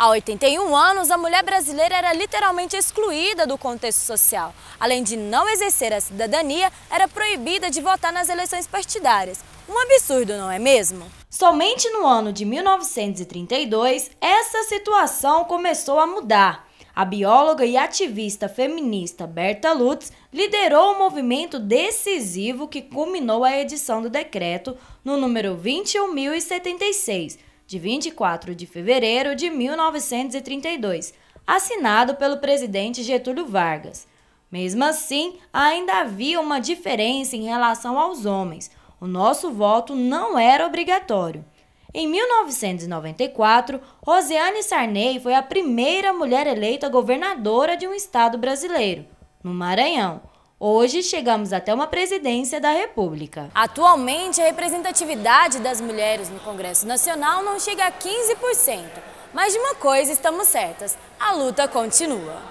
Há 81 anos, a mulher brasileira era literalmente excluída do contexto social. Além de não exercer a cidadania, era proibida de votar nas eleições partidárias. Um absurdo, não é mesmo? Somente no ano de 1932, essa situação começou a mudar. A bióloga e ativista feminista Berta Lutz liderou o um movimento decisivo que culminou a edição do decreto no número 21.076, de 24 de fevereiro de 1932, assinado pelo presidente Getúlio Vargas. Mesmo assim, ainda havia uma diferença em relação aos homens. O nosso voto não era obrigatório. Em 1994, Rosiane Sarney foi a primeira mulher eleita governadora de um estado brasileiro, no Maranhão. Hoje chegamos até uma presidência da República. Atualmente, a representatividade das mulheres no Congresso Nacional não chega a 15%. Mas de uma coisa estamos certas: a luta continua.